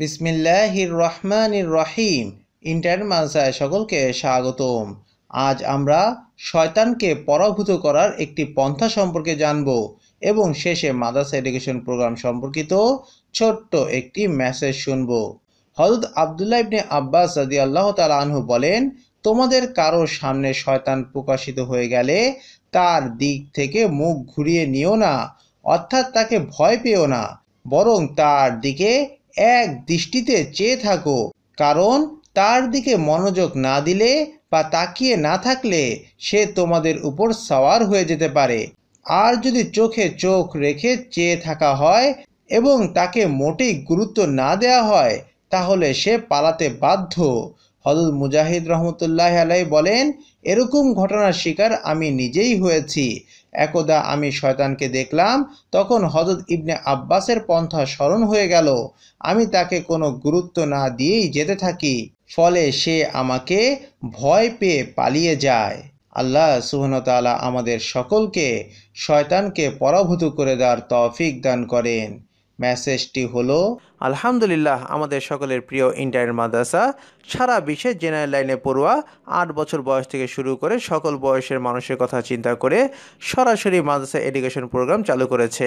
বিসমিল্লাহির রহমানির রহিম ইন্টার মানসায় সকলকে স্বাগতম আজ আমরা শয়তানকে পরাভূত করার একটি পন্থা সম্পর্কে জানব এবং শেষে মাদ্রাসা এডুকেশন প্রোগ্রাম সম্পর্কিত ছোট্ট একটি মেসেজ শুনব হজরত আবদুল্লাহ ইবনে আব্বাস সাদি আল্লাহ তাল আনহু বলেন তোমাদের কারো সামনে শয়তান প্রকাশিত হয়ে গেলে তার দিক থেকে মুখ ঘুরিয়ে নিও না অর্থাৎ তাকে ভয় পেও না বরং তার দিকে এক দৃষ্টিতে চেয়ে থাকো কারণ তার দিকে মনোযোগ না দিলে বা তাকিয়ে না থাকলে সে তোমাদের উপর সাওয়ার হয়ে যেতে পারে আর যদি চোখে চোখ রেখে চেয়ে থাকা হয় এবং তাকে মোটেই গুরুত্ব না দেয়া হয় তাহলে সে পালাতে বাধ্য হজরত মুজাহিদ রহমতুল্লাহ আলাই বলেন এরকম ঘটনার শিকার আমি নিজেই হয়েছি একদা আমি শয়তানকে দেখলাম তখন হজরত ইবনে আব্বাসের পন্থা স্মরণ হয়ে গেল আমি তাকে কোনো গুরুত্ব না দিয়েই যেতে থাকি ফলে সে আমাকে ভয় পেয়ে পালিয়ে যায় আল্লাহ সুহনতালা আমাদের সকলকে শয়তানকে পরাভূত করে দেওয়ার তৌফিক দান করেন মেসেজটি হলো আলহামদুলিল্লাহ আমাদের সকলের প্রিয় ইন্টারনেট মাদ্রাসা সারা বিশ্বের জেনারেল লাইনে পড়ুয়া আট বছর বয়স থেকে শুরু করে সকল বয়সের মানুষের কথা চিন্তা করে সরাসরি মাদ্রাসা এডুকেশন প্রোগ্রাম চালু করেছে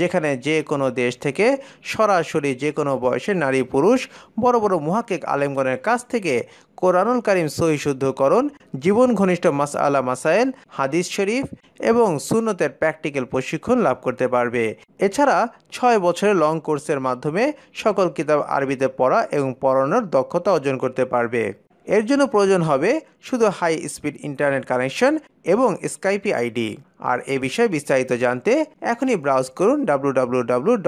যেখানে যে কোনো দেশ থেকে সরাসরি যে কোনো বয়সের নারী পুরুষ বড় বড় মুহাকেক আলেমগণের কাছ থেকে কোরআনুল করিম সহি শুদ্ধকরণ জীবন ঘনিষ্ঠ মাস আলা মাসাইল হাদিস শরীফ এবং সুন্নতের প্র্যাকটিক্যাল প্রশিক্ষণ লাভ করতে পারবে এছাড়া ছয় বছরের লং কোর্সের মাধ্যমে সকল কিতাব আরবিতে পড়া এবং পড়ানোর দক্ষতা অর্জন করতে পারবে এর জন্য প্রয়োজন হবে শুধু হাই স্পিড ইন্টারনেট কানেকশন এবং স্কাইপি আইডি আর এ বিষয়ে বিস্তারিত জানতে এখনই ব্রাউজ করুন ডাব্লু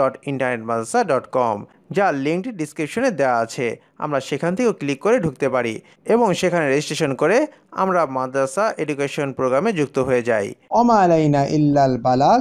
যা লিঙ্কটি ডিসক্রিপশনে দেওয়া আছে আমরা সেখান থেকেও ক্লিক করে ঢুকতে পারি এবং সেখানে রেজিস্ট্রেশন করে আমরা মাদ্রাসা এডুকেশন প্রোগ্রামে যুক্ত হয়ে যাই অমা আলাইনা ইল্লাল বালাগ